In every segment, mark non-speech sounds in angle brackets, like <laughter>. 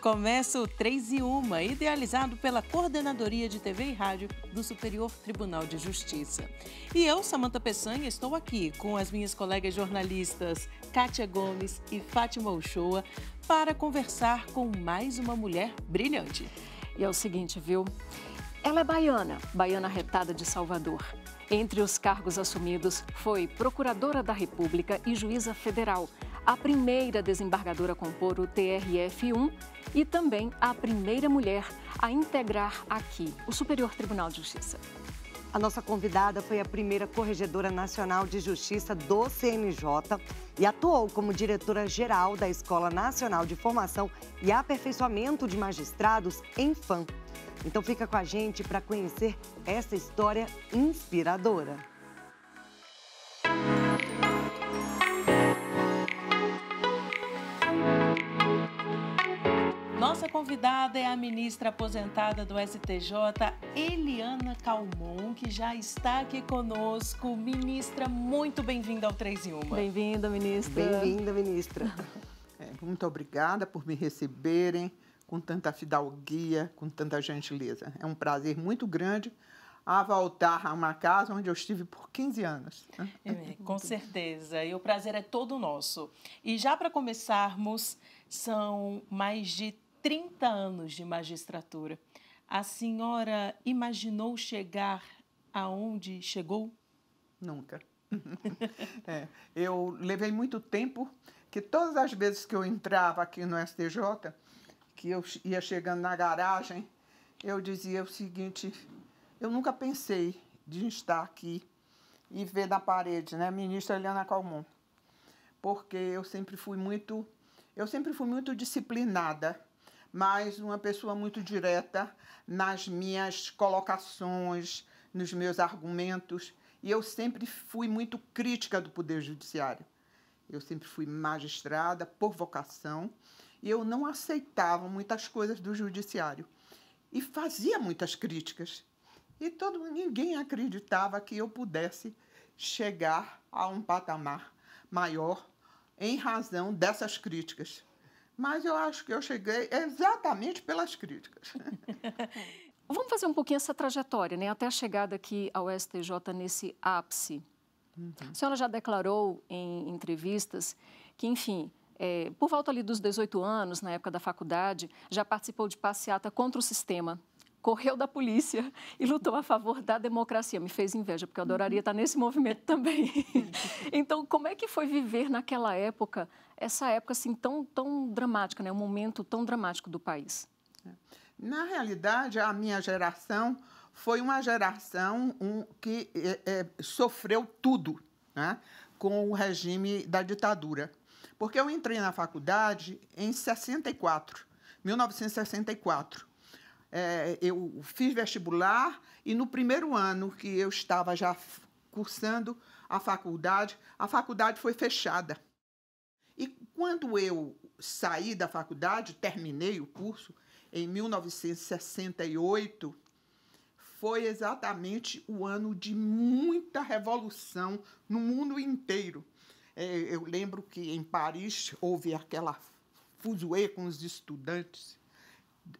começa o 3 e 1, idealizado pela Coordenadoria de TV e Rádio do Superior Tribunal de Justiça. E eu, Samanta Peçanha, estou aqui com as minhas colegas jornalistas Kátia Gomes e Fátima Uchoa para conversar com mais uma mulher brilhante. E é o seguinte, viu? Ela é baiana, baiana retada de Salvador. Entre os cargos assumidos, foi Procuradora da República e Juíza Federal a primeira desembargadora a compor o TRF1 e também a primeira mulher a integrar aqui o Superior Tribunal de Justiça. A nossa convidada foi a primeira corregedora nacional de justiça do CNJ e atuou como diretora-geral da Escola Nacional de Formação e Aperfeiçoamento de Magistrados, em FAM. Então fica com a gente para conhecer essa história inspiradora. convidada é a ministra aposentada do STJ, Eliana Calmon, que já está aqui conosco. Ministra, muito bem-vinda ao 3 em 1. Bem-vinda, ministra. Bem-vinda, ministra. <laughs> É, muito obrigada por me receberem com tanta fidalguia, com tanta gentileza. É um prazer muito grande a voltar a uma casa onde eu estive por 15 anos. Né? É, com certeza, e o prazer é todo nosso. E já para começarmos, são mais de 30 anos de magistratura. A senhora imaginou chegar aonde chegou? Nunca. <laughs> é, eu levei muito tempo que todas as vezes que eu entrava aqui no STJ, que eu ia chegando na garagem, eu dizia o seguinte: eu nunca pensei de estar aqui e ver na parede, né, ministra Helena Calmon, porque eu sempre fui muito, eu sempre fui muito disciplinada mas uma pessoa muito direta nas minhas colocações, nos meus argumentos. E eu sempre fui muito crítica do Poder Judiciário. Eu sempre fui magistrada por vocação e eu não aceitava muitas coisas do Judiciário. E fazia muitas críticas. E todo ninguém acreditava que eu pudesse chegar a um patamar maior em razão dessas críticas. Mas eu acho que eu cheguei exatamente pelas críticas. <laughs> Vamos fazer um pouquinho essa trajetória, né? Até a chegada aqui ao STJ nesse ápice. Uhum. A senhora já declarou em entrevistas que, enfim, é, por volta ali dos 18 anos, na época da faculdade, já participou de passeata contra o sistema, correu da polícia e lutou a favor da democracia. Me fez inveja, porque eu adoraria uhum. estar nesse movimento também. <laughs> então, como é que foi viver naquela época essa época assim tão, tão dramática, né? um momento tão dramático do país? É. Na realidade, a minha geração foi uma geração um, que é, é, sofreu tudo né? com o regime da ditadura. Porque eu entrei na faculdade em 64, 1964. É, eu fiz vestibular e no primeiro ano que eu estava já cursando a faculdade, a faculdade foi fechada quando eu saí da faculdade, terminei o curso em 1968, foi exatamente o ano de muita revolução no mundo inteiro. É, eu lembro que em Paris houve aquela fuzuê com os estudantes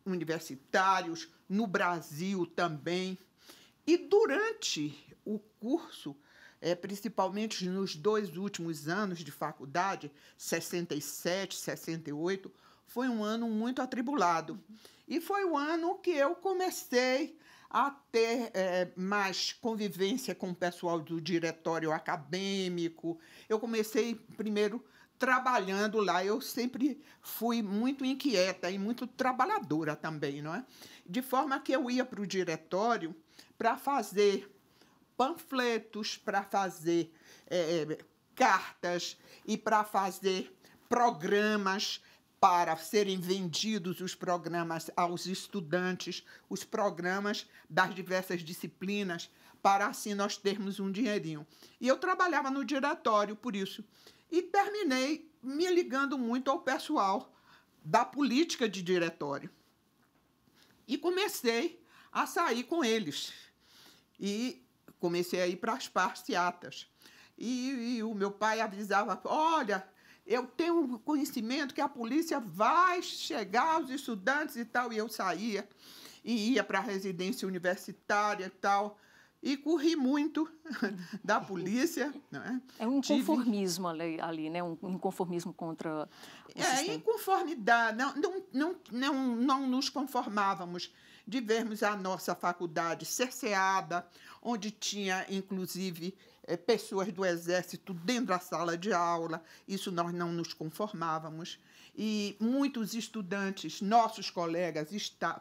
universitários, no Brasil também. E durante o curso, é, principalmente nos dois últimos anos de faculdade, 67, 68, foi um ano muito atribulado. E foi o ano que eu comecei a ter é, mais convivência com o pessoal do diretório acadêmico. Eu comecei primeiro trabalhando lá. Eu sempre fui muito inquieta e muito trabalhadora também, não é? De forma que eu ia para o diretório para fazer panfletos, para fazer é, é, cartas e para fazer programas para serem vendidos os programas aos estudantes, os programas das diversas disciplinas, para assim nós termos um dinheirinho. E eu trabalhava no diretório por isso. E terminei me ligando muito ao pessoal da política de diretório. E comecei a sair com eles. E comecei a ir para as passeatas. E, e o meu pai avisava: olha, eu tenho conhecimento que a polícia vai chegar aos estudantes e tal. E eu saía e ia para a residência universitária e tal e corri muito <laughs> da polícia. É? é um inconformismo Tive... ali, né? um inconformismo contra o É, sistema. inconformidade. Não, não, não, não, não nos conformávamos de vermos a nossa faculdade cerceada, onde tinha, inclusive, eh, pessoas do Exército dentro da sala de aula. Isso nós não nos conformávamos. E muitos estudantes, nossos colegas,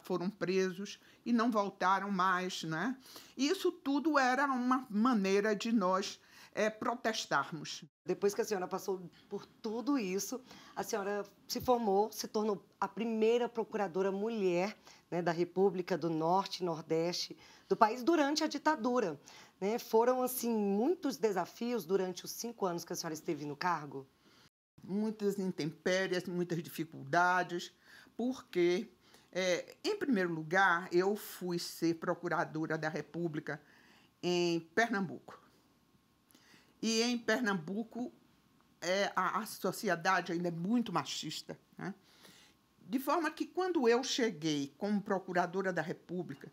foram presos e não voltaram mais, né? Isso tudo era uma maneira de nós é, protestarmos. Depois que a senhora passou por tudo isso, a senhora se formou, se tornou a primeira procuradora mulher né, da República do Norte e Nordeste do país durante a ditadura. Né? Foram, assim, muitos desafios durante os cinco anos que a senhora esteve no cargo? Muitas intempéries, muitas dificuldades, porque é, em primeiro lugar, eu fui ser procuradora da República em Pernambuco. E em Pernambuco, é, a, a, sociedade ainda é muito machista. Né? De forma que, quando eu cheguei como procuradora da República,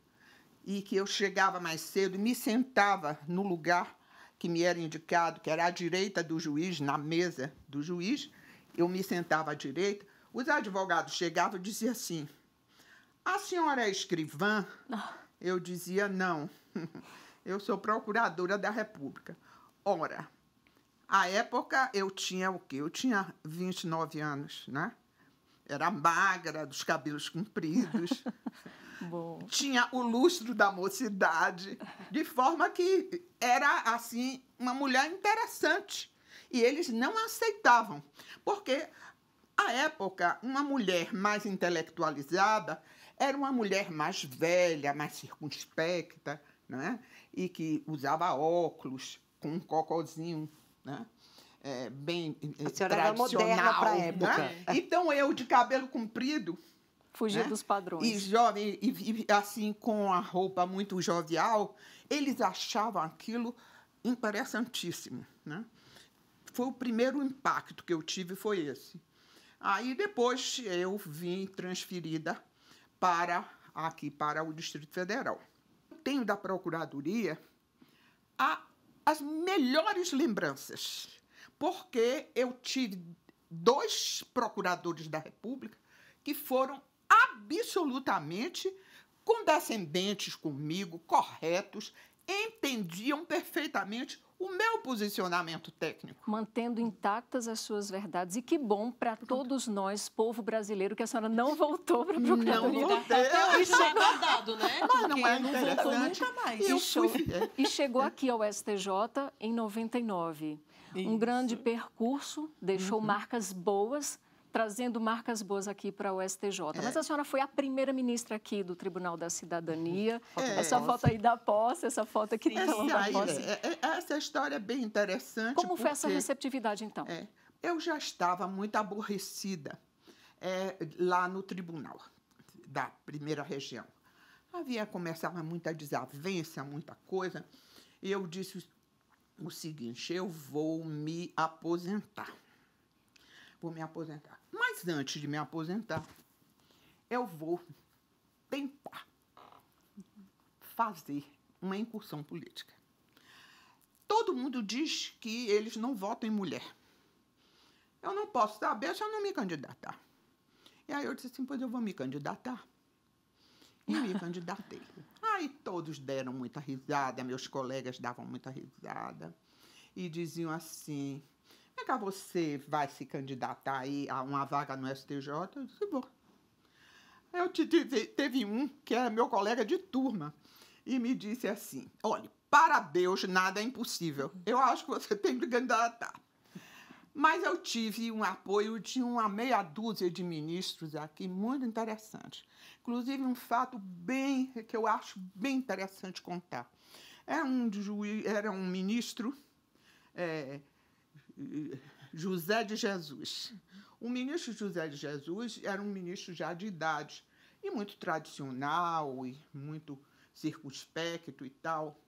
e que eu chegava mais cedo e me sentava no lugar que me era indicado, que era à direita do juiz, na mesa do juiz, eu me sentava à direita, os advogados chegavam e diziam assim: a senhora é escrivã? Eu dizia: Não. <laughs> Eu sou procuradora da República. Ora, a época eu tinha o quê? Eu tinha 29 anos, né? Era magra, dos cabelos compridos. <laughs> tinha o lustro da mocidade, de forma que era assim uma mulher interessante. E eles não aceitavam, porque à época uma mulher mais intelectualizada era uma mulher mais velha, mais circunspecta, né? e que usava óculos com um cocozinho, né? É, bem eh, a senhora tradicional. Era moderna pra né? época. Né? Então eu de cabelo comprido, fugir né? dos padrões. E jovem e, e, assim com a roupa muito jovial, eles achavam aquilo interessantíssimo, né? Foi o primeiro impacto que eu tive foi esse. Aí depois eu vim transferida para aqui para o Distrito Federal. Tenho da Procuradoria a, as melhores lembranças, porque eu tive dois procuradores da República que foram absolutamente condescendentes comigo, corretos, entendiam perfeitamente o meu posicionamento técnico. Mantendo intactas as suas verdades. E que bom para todos nós, povo brasileiro, que a senhora não voltou para a Procuradoria. Não voltei. Até hoje tá é guardado, né? Mas não é não voltou nunca mais. E, fui... e chegou aqui ao STJ em 99. Isso. Um grande percurso, deixou uhum. marcas boas trazendo marcas boas aqui para o STJ. É. Mas a senhora foi a primeira ministra aqui do Tribunal da Cidadania. É. Essa foto aí da posse, essa foto aqui essa, da posse. É, é, é, essa história é bem interessante. Como porque... foi essa receptividade, então? É, eu já estava muito aborrecida lá no tribunal da primeira região. Havia começava muita desavença, muita coisa. E eu disse o seguinte: eu vou me aposentar. Vou me aposentar. Mas antes de me aposentar, eu vou tentar fazer uma incursão política. Todo mundo diz que eles não votam em mulher. Eu não posso saber se eu não me candidatar. E aí eu disse assim, pois eu vou me candidatar. E me <laughs> candidatei. Aí todos deram muita risada, meus colegas davam muita risada. E diziam assim, é que você vai se candidatar aí a uma vaga no STJ? Eu disse, vou. Eu te, te, teve um que era meu colega de turma e me disse assim: olha, para Deus nada é impossível. Eu acho que você <laughs> tem que candidatar. Mas eu tive um apoio de uma meia dúzia de ministros aqui, muito interessante. Inclusive, um fato bem que eu acho bem interessante contar. Era um, juiz, era um ministro é, José de Jesus. O ministro José de Jesus era um ministro já de idade e muito tradicional e muito circunspecto e tal.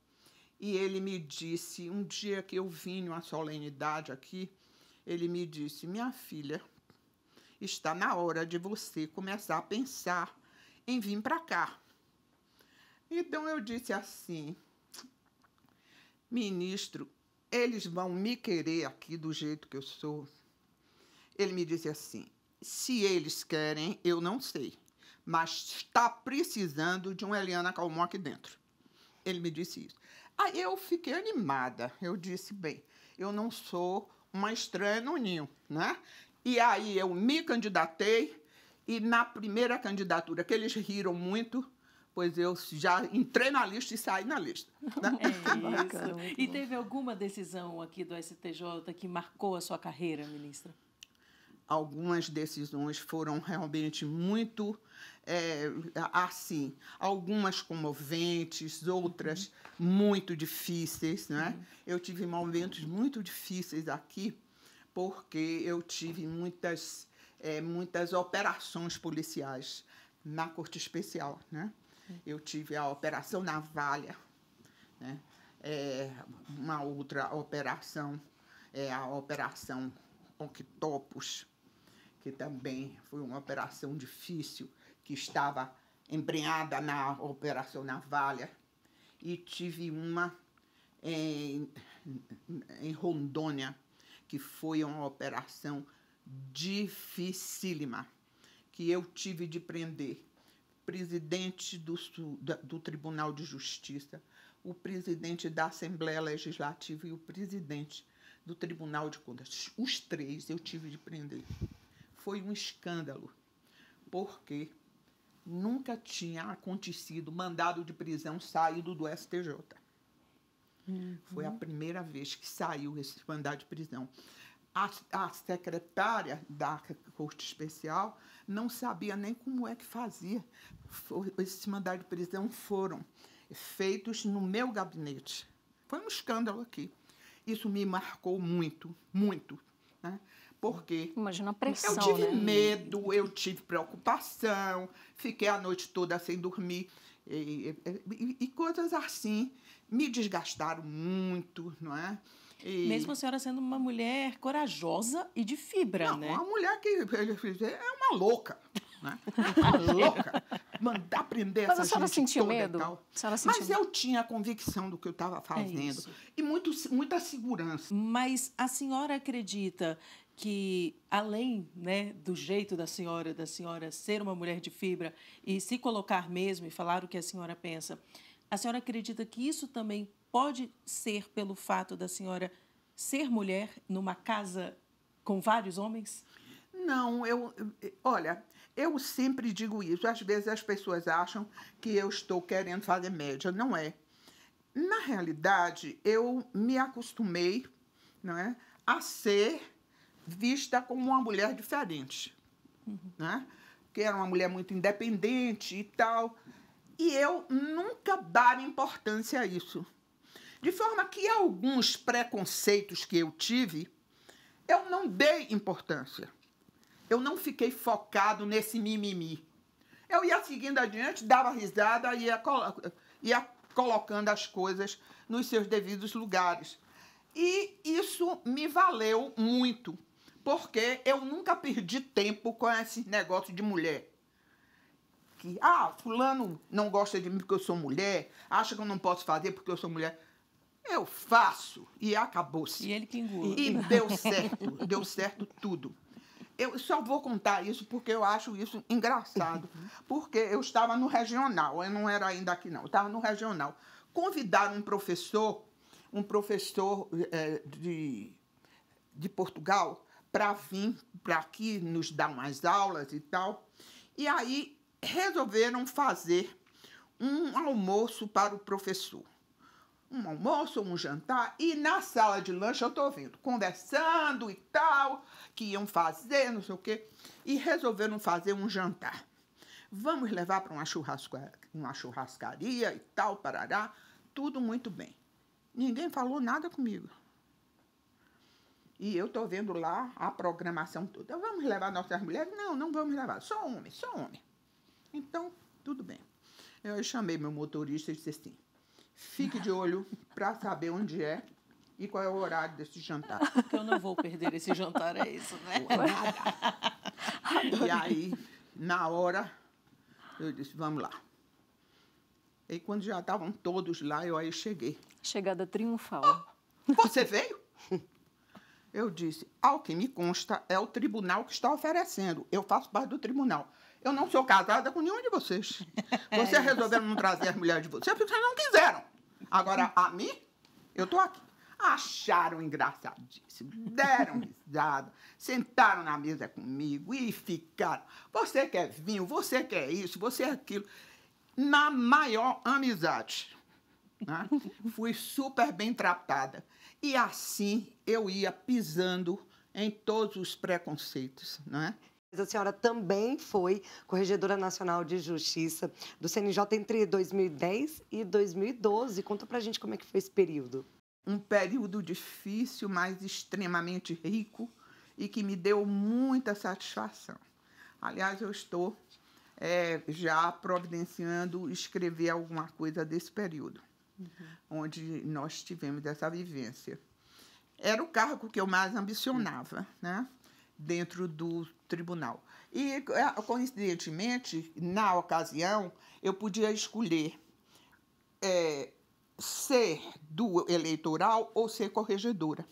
E ele me disse, um dia que eu vim uma solenidade aqui, ele me disse: "Minha filha, está na hora de você começar a pensar em vir para cá". Então eu disse assim: "Ministro, eles vão me querer aqui do jeito que eu sou. Ele me disse assim: se eles querem, eu não sei, mas está precisando de um Eliana Calmon aqui dentro. Ele me disse isso. Aí eu fiquei animada. Eu disse: bem, eu não sou uma estranha no ninho, né? E aí eu me candidatei e na primeira candidatura que eles riram muito, pois eu já entrei na lista e saí na lista. Né? <laughs> É isso. Bacana, e teve bom. alguma decisão aqui do STJ que marcou a sua carreira, ministra? Algumas decisões foram realmente muito é, assim, algumas comoventes, outras uhum. muito difíceis, né? Uhum. Eu tive momentos muito difíceis aqui porque eu tive muitas é, muitas operações policiais na corte especial, né? Eu tive a Operação Navalha, né? É, uma outra operação é a Operação Octopus, que também foi uma operação difícil, que estava embrenhada na Operação Navalha. E tive uma em, em Rondônia, que foi uma operação dificílima, que eu tive de prender presidente do, do Tribunal de Justiça, o presidente da Assembleia Legislativa e o presidente do Tribunal de Contas. Os três eu tive de prender. Foi um escândalo, porque nunca tinha acontecido mandado de prisão saído do STJ. Uhum. Foi a uhum. primeira vez que saiu esse mandado de prisão a, a secretária da Corte Especial não sabia nem como é que fazia. Esses mandados de prisão foram feitos no meu gabinete. Foi um escândalo aqui. Isso me marcou muito, muito. Né? Porque Imagina a pressão, eu tive né? medo, eu tive preocupação, fiquei a noite toda sem dormir. E, e, e coisas assim me desgastaram muito, não é? E... Mesmo a senhora sendo uma mulher corajosa e de fibra, Não, né? Uma mulher que eh, eh, eh, é uma louca. Né? uma <laughs> louca. Mandar prender Mas a senhora sentiu medo? Senhora sentiu Mas medo? eu tinha a convicção do que eu estava é fazendo. É e muito, muita segurança. Mas a senhora acredita que além né, do jeito da senhora, da senhora ser uma mulher de fibra e se colocar mesmo e falar o que a senhora pensa, a senhora acredita que isso também pode ser pelo fato da senhora ser mulher numa casa com vários homens? Não, eu. Olha, eu sempre digo isso. Às vezes as pessoas acham que eu estou querendo fazer média. Não é. Na realidade, eu me acostumei não é, a ser vista como uma mulher diferente. Uhum. Né? Que era uma mulher muito independente e tal. E eu nunca dar importância a isso. De forma que alguns preconceitos que eu tive, eu não dei importância. Eu não fiquei focado nesse mimimi. Eu ia seguindo adiante, dava risada, ia, colo ia colocando as coisas nos seus devidos lugares. E isso me valeu muito, porque eu nunca perdi tempo com esse negócio de mulher. Que, ah, fulano não gosta de mim porque eu sou mulher, acha que eu não posso fazer porque eu sou mulher. Eu faço. E acabou-se. E ele pingou. E deu certo. deu certo tudo. Eu só vou contar isso porque eu acho isso engraçado. Porque eu estava no regional, eu não era ainda aqui, não. Eu estava no regional. Convidaram um professor, um professor é, de, de Portugal, para vir para aqui nos dar umas aulas e tal. E aí resolveram fazer um almoço para o professor um almoço um jantar e na sala de lanche eu tô ouvindo, conversando e tal, que iam fazer, não sei o quê, e resolveram fazer um jantar. Vamos levar para uma, churrasca, uma churrascaria e tal, parará, tudo muito bem. Ninguém falou nada comigo. E eu estou vendo lá a programação toda. Vamos levar nossas mulheres? Não, não vamos levar. Só homem, só homem. Então, tudo bem. Eu chamei meu motorista e disse assim: Fique de olho para saber onde é e qual é o horário desse jantar. Porque <laughs> eu não vou perder esse jantar, é isso, né? <laughs> E aí, na hora, eu disse, vamos lá. E quando já estavam todos lá, eu aí cheguei. Chegada triunfal. Oh, você veio? Eu disse, ao que me consta, é o tribunal que está oferecendo. Eu faço parte do tribunal. Eu não sou casada com nenhum de vocês. <laughs> Vocês resolveram não trazer as mulheres de vocês porque vocês não quiseram. Agora, a mim, eu tô aqui. Acharam engraçadíssimo, deram risada, sentaram na mesa comigo e ficaram. Você quer vinho, você quer isso, você é aquilo. Na maior amizade. Né? Fui super bem tratada. E assim eu ia pisando em todos os preconceitos. Né? A senhora também foi Corregedora Nacional de Justiça do CNJ entre 2010 e 2012. Conta pra gente como é que foi esse período. Um período difícil, mas extremamente rico e que me deu muita satisfação. Aliás, eu estou é, já providenciando escrever alguma coisa desse período, uhum. onde nós tivemos essa vivência. Era o cargo que eu mais ambicionava, né? dentro do tribunal. E, é, coincidentemente, na ocasião, eu podia escolher é, ser do eleitoral ou ser corregedora.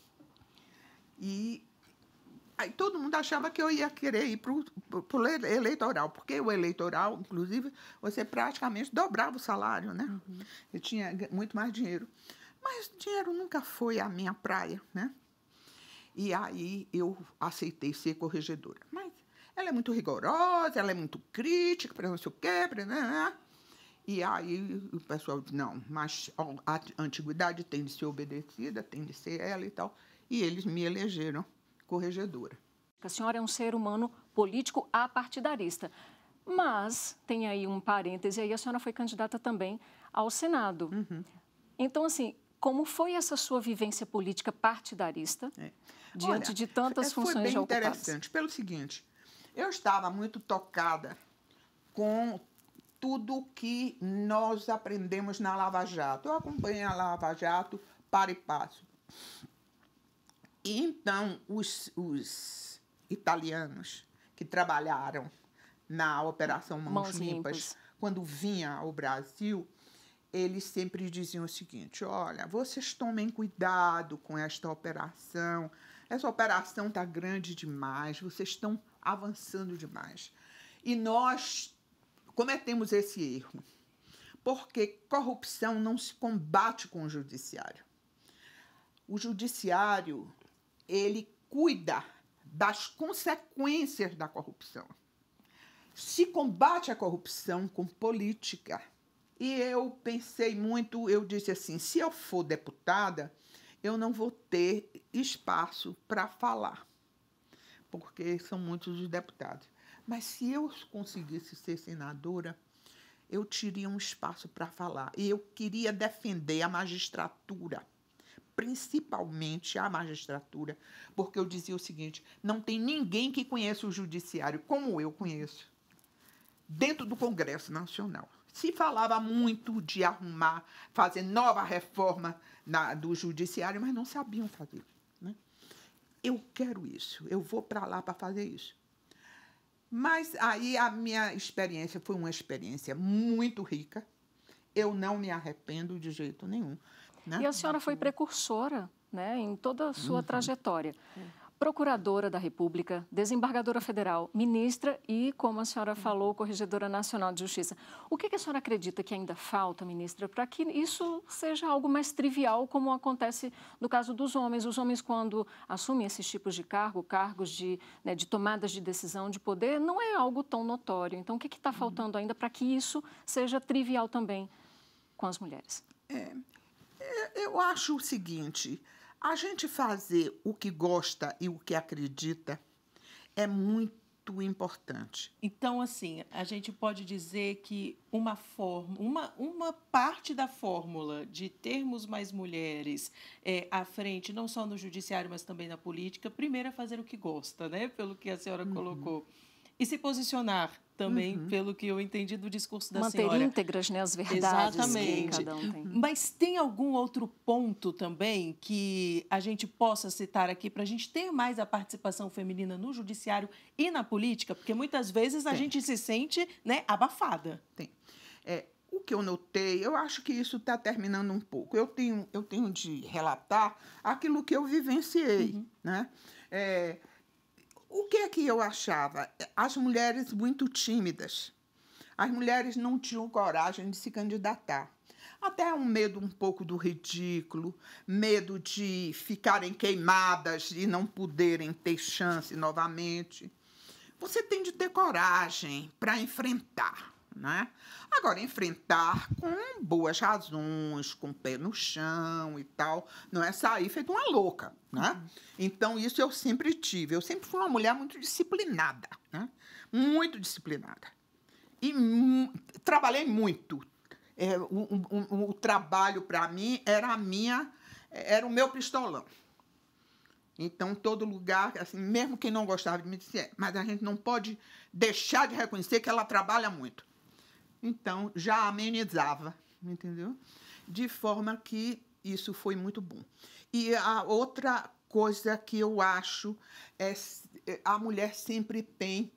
E aí todo mundo achava que eu ia querer ir para o eleitoral, porque o eleitoral, inclusive, você praticamente dobrava o salário, né? Uhum. Eu tinha muito mais dinheiro. Mas dinheiro nunca foi a minha praia, né? E aí eu aceitei ser corregedora. Mas ela é muito rigorosa, ela é muito crítica, para não sei o quê, para... Né, né, né? E aí o pessoal diz, não, mas a antiguidade tem de ser obedecida, tem de ser ela e tal. E eles me elegeram corregedora. A senhora é um ser humano político apartidarista. Mas, tem aí um parêntese, aí a senhora foi candidata também ao Senado. Uhum. Então, assim, como foi essa sua vivência política partidarista? É diante Olha, de tantas é, funções foi bem ocupadas? interessante, pelo seguinte, eu estava muito tocada com tudo que nós aprendemos na Lava Jato. Eu acompanhei a Lava Jato para e passo. E então, os, os italianos que trabalharam na Operação Mãos, Mãos Limpas, Limpas, quando vinha ao Brasil, eles sempre diziam o seguinte: olha, vocês tomem cuidado com esta operação, essa operação está grande demais, vocês estão avançando demais. E nós cometemos esse erro, porque corrupção não se combate com o judiciário. O judiciário, ele cuida das consequências da corrupção. Se combate a corrupção com política. E eu pensei muito, eu disse assim: se eu for deputada, eu não vou ter espaço para falar, porque são muitos os deputados. Mas se eu conseguisse ser senadora, eu teria um espaço para falar. E eu queria defender a magistratura, principalmente a magistratura, porque eu dizia o seguinte: não tem ninguém que conheça o judiciário como eu conheço, dentro do Congresso Nacional se falava muito de arrumar, fazer nova reforma na, do judiciário, mas não sabiam fazer. Né? Eu quero isso, eu vou para lá para fazer isso. Mas aí a minha experiência foi uma experiência muito rica. Eu não me arrependo de jeito nenhum. Né? E a senhora foi precursora né, em toda a sua uhum. trajetória. Uhum procuradora da República, desembargadora federal, ministra e, como a senhora falou, corregedora nacional de justiça. O que, a senhora acredita que ainda falta, ministra, para que isso seja algo mais trivial, como acontece no caso dos homens? Os homens, quando assumem esses tipos de cargo, cargos de, né, de tomadas de decisão, de poder, não é algo tão notório. Então, o que está faltando ainda para que isso seja trivial também com as mulheres? É, é eu acho o seguinte. A gente fazer o que gosta e o que acredita é muito importante. Então, assim, a gente pode dizer que uma forma, uma, uma parte da fórmula de termos mais mulheres é, à frente, não só no judiciário, mas também na política, primeiro é fazer o que gosta, né? Pelo que a senhora uhum. colocou e se posicionar também, uhum. pelo que eu entendi do discurso da Manter senhora. Manter íntegras né, as verdades Exatamente. que cada um tem. Mas tem algum outro ponto também que a gente possa citar aqui para a gente ter mais a participação feminina no judiciário e na política? Porque muitas vezes a tem. gente se sente né, abafada. Tem. É, o que eu notei, eu acho que isso está terminando um pouco. Eu tenho, eu tenho de relatar aquilo que eu vivenciei. Uhum. Né? É, o que é que eu achava? As mulheres muito tímidas. As mulheres não tinham coragem de se candidatar. Até um medo um pouco do ridículo, medo de ficarem queimadas e não poderem ter chance novamente. Você tem de ter coragem para enfrentar né? Agora, enfrentar com boas razões, com o pé no chão e tal, não é sair feito uma louca, né? Uhum. Então, isso eu sempre tive. Eu sempre fui uma mulher muito disciplinada, né? Muito disciplinada. E trabalhei muito. É, o, o, o trabalho, para mim, era a minha... Era o meu pistolão. Então, todo lugar, assim, mesmo quem não gostava de me dizer, é, mas a gente não pode deixar de reconhecer que ela trabalha muito. Então, já amenizava, entendeu? De forma que isso foi muito bom. E a outra coisa que eu acho é, é a mulher sempre tem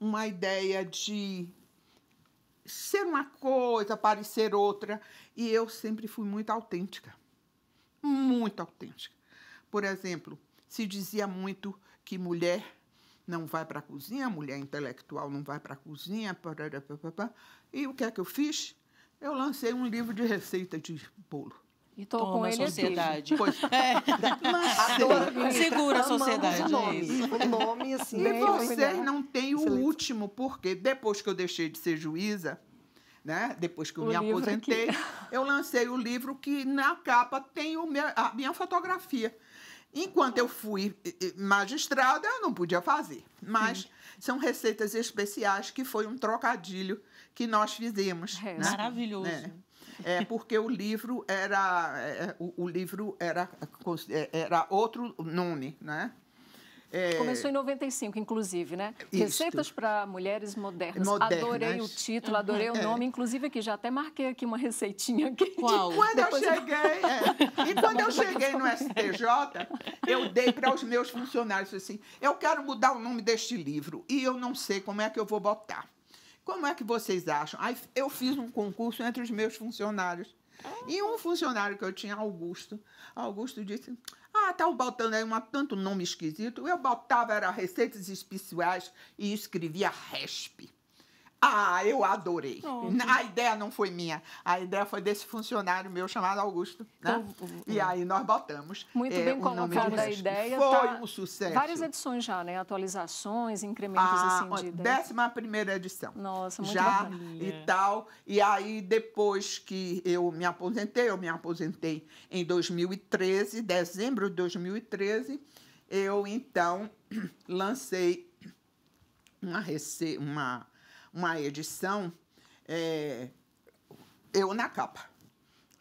uma ideia de ser uma coisa, parecer outra, e eu sempre fui muito autêntica. Muito autêntica. Por exemplo, se dizia muito que mulher não vai para a cozinha, mulher intelectual não vai para a cozinha, parará, parará, parará. E o que é que eu fiz? Eu lancei um livro de receita de bolo. E tô Toma com ele a sociedade. Pois, <laughs> é. Adoro. Segura a sociedade. O nome, assim. E né, vocês não têm o último, porque depois que eu deixei de ser juíza, né? Depois que eu o me aposentei, eu lancei o livro que na capa tem meu, a minha fotografia. Enquanto eu fui magistrada, eu não podia fazer. Mas Sim. são receitas especiais que foi um trocadilho que nós fizemos. É, né? Maravilhoso. É. É porque o livro era é, o, o livro era, é, é, era outro nome, né? É... Começou em 95, inclusive, né? Isto. Receitas para mulheres modernas. modernas. Adorei o título, adorei uhum. o é. nome, é. inclusive aqui já até marquei aqui uma receitinha. Aqui. <laughs> Qual? E quando Depois eu cheguei, eu... É. e quando eu cheguei no STJ, eu dei para os meus funcionários assim: eu quero mudar o nome deste livro e eu não sei como é que eu vou botar. Como é que vocês acham? Aí eu fiz um concurso entre os meus funcionários. Ah. E um funcionário que eu tinha, Augusto, Augusto disse: ah, tá botando aí é uma tanto nome esquisito. Eu botava, era receitas especiais e escrevia RESP. Ah, eu adorei. a ideia não foi minha. A ideia foi desse funcionário meu chamado Augusto. Né? e aí nós botamos. Muito é, bem colocada a ideia. Foi tá um sucesso. Várias edições já, né? Atualizações, incrementos ah, assim. De... Décima primeira edição. Nossa, muito Já bacana. e tal. E aí, depois que eu me aposentei, eu me aposentei em 2013, dezembro de 2013, eu então <clears throat> lancei uma receita. Uma uma edição é, eu na capa.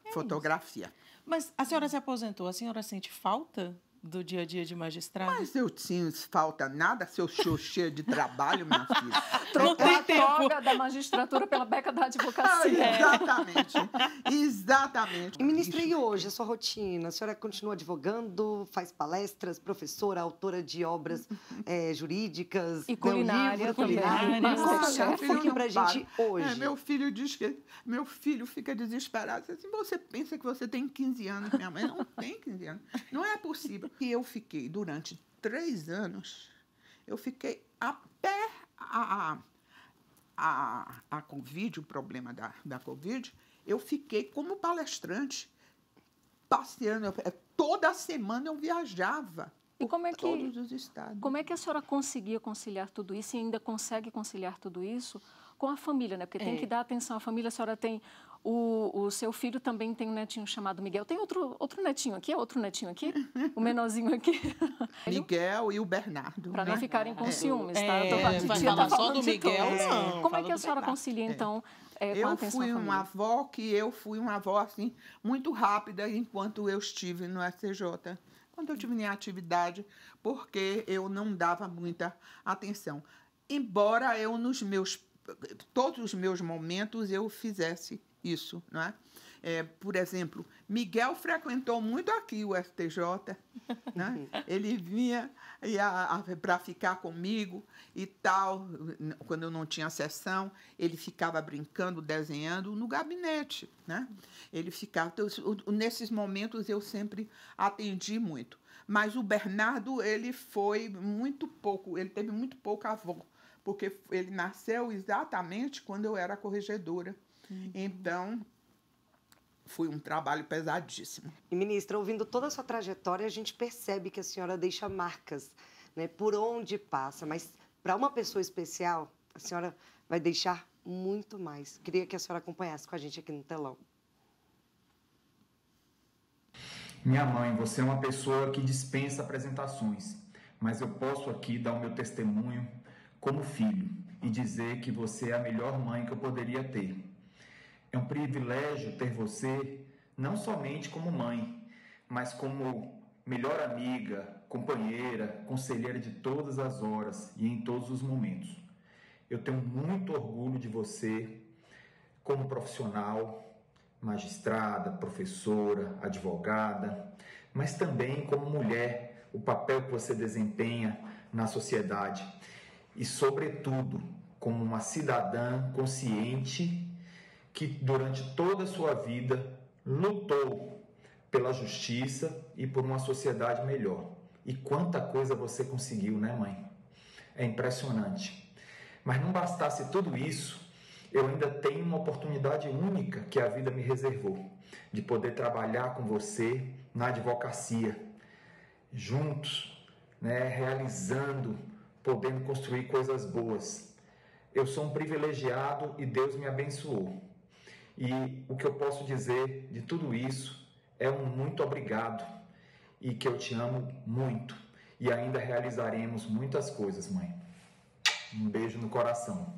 É fotografia. Isso. Mas a senhora se aposentou, a senhora sente falta do dia a dia de magistrado? Mas eu tinha falta nada, seu xoxê de trabalho, minha filha. É <laughs> a toga da magistratura pela beca da advocacia. Ah, exatamente. Exatamente. E ministra, e hoje a sua rotina? A senhora continua advogando, faz palestras, professora, autora de obras é, jurídicas. E culinária livro, culinária. que conta um pouquinho pra para. gente hoje. É, meu filho diz que... Meu filho fica desesperado. Assim, você pensa que você tem 15 anos, minha mãe. Não tem 15 anos. Não é possível. E eu fiquei durante três anos, eu fiquei a pé a, a, a Covid, o problema da, da Covid, eu fiquei como palestrante, passeando. É, toda semana eu viajava. E como é que todos os estados. Como é que a senhora conseguia conciliar tudo isso e ainda consegue conciliar tudo isso com a família, né? Porque é. tem que dar atenção à família. A senhora tem o, o seu filho também tem um netinho chamado Miguel. Tem outro, outro netinho aqui, outro netinho aqui, o menorzinho aqui. <laughs> Miguel e o Bernardo. Para não né? ficarem com é. ciúmes, tá? é, tá? Eu tô, é, tia falar tá só do Miguel. não, né? Como é que a senhora concilia, é. então, é, eu fui uma avó que eu fui uma avó assim muito rápida enquanto eu estive no SCJ. Quando eu tive minha atividade, porque eu não dava muita atenção. Embora eu nos meus todos os meus momentos eu fizesse isso, não é? é por exemplo, Miguel frequentou muito aqui o STJ, <laughs> né? ele vinha para ficar comigo e tal, quando eu não tinha sessão, ele ficava brincando, desenhando no gabinete, né? Ele ficava, então, nesses momentos eu sempre atendi muito, mas o Bernardo, ele foi muito pouco, ele teve muito pouco avô, porque ele nasceu exatamente quando eu era corregedora. Uhum. Então, foi um trabalho pesadíssimo. E, ministra, ouvindo toda a sua trajetória, a gente percebe que a senhora deixa marcas, né, por onde passa, mas para uma pessoa especial, a senhora vai deixar muito mais. Queria que a senhora acompanhasse com a gente aqui no telão. Minha mãe, você é uma pessoa que dispensa apresentações, mas eu posso aqui dar o meu testemunho como filho e dizer que você é a melhor mãe que eu poderia ter é um privilégio ter você, não somente como mãe, mas como melhor amiga, companheira, conselheira de todas as horas e em todos os momentos. Eu tenho muito orgulho de você como profissional, magistrada, professora, advogada, mas também como mulher, o papel que você desempenha na sociedade e, sobretudo, como uma cidadã consciente que durante toda a sua vida lutou pela justiça e por uma sociedade melhor. E quanta coisa você conseguiu, né, mãe? É impressionante. Mas não bastasse tudo isso, eu ainda tenho uma oportunidade única que a vida me reservou de poder trabalhar com você na advocacia, juntos, né, realizando, podendo construir coisas boas. Eu sou um privilegiado e Deus me abençoou. E o que eu posso dizer de tudo isso é um muito obrigado e que eu te amo muito. E ainda realizaremos muitas coisas, mãe. Um beijo no coração.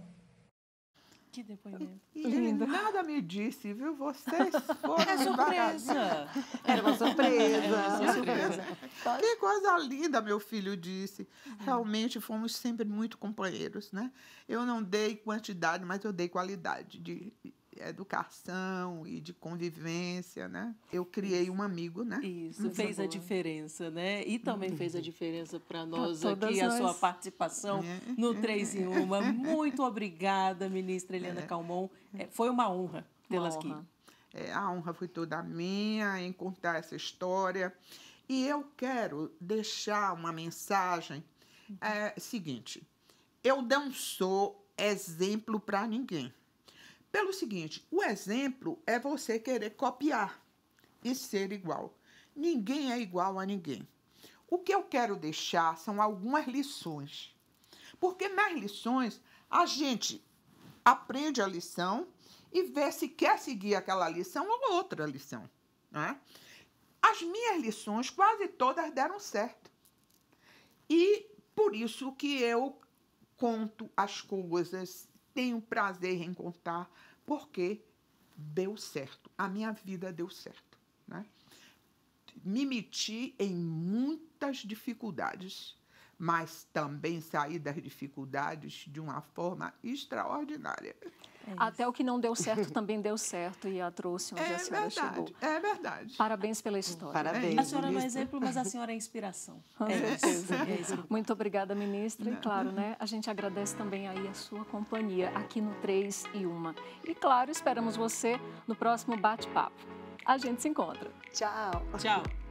Que depoimento. E Lindo. nada me disse, viu? Vocês <laughs> foram. É surpresa. Era uma surpresa. Era uma surpresa. <laughs> que coisa linda, meu filho disse. Uhum. Realmente fomos sempre muito companheiros, né? Eu não dei quantidade, mas eu dei qualidade de educação e de convivência, né? Eu criei Isso. um amigo, né? Isso, fez boa. a diferença, né? E também uhum. fez a diferença para nós aqui, nós. a sua participação é, no 3 é. em 1. Muito obrigada, ministra Helena é. Calmon. É. É, foi uma honra tê-las aqui. a honra foi toda minha em contar essa história. E eu quero deixar uma mensagem uhum. seguinte: eu não sou exemplo para ninguém pelo seguinte, o exemplo é você querer copiar e ser igual. Ninguém é igual a ninguém. O que eu quero deixar são algumas lições. Porque nas lições a gente aprende a lição e vê se quer seguir aquela lição ou outra lição. Né? As minhas lições quase todas deram certo. E por isso que eu conto as coisas tenho prazer em contar, porque deu certo. A minha vida deu certo. Né? Me meti em muitas dificuldades mas também sair das dificuldades de uma forma extraordinária. É Até o que não deu certo também deu certo e a trouxe onde é a senhora verdade, chegou. É verdade. Parabéns pela história. Parabéns. A senhora é um exemplo, mas a senhora é inspiração. É isso. É isso. Muito obrigada, ministra. E claro, né, a gente agradece também aí a sua companhia aqui no 3 e 1. E claro, esperamos você no próximo bate-papo. A gente se encontra. Tchau. Tchau.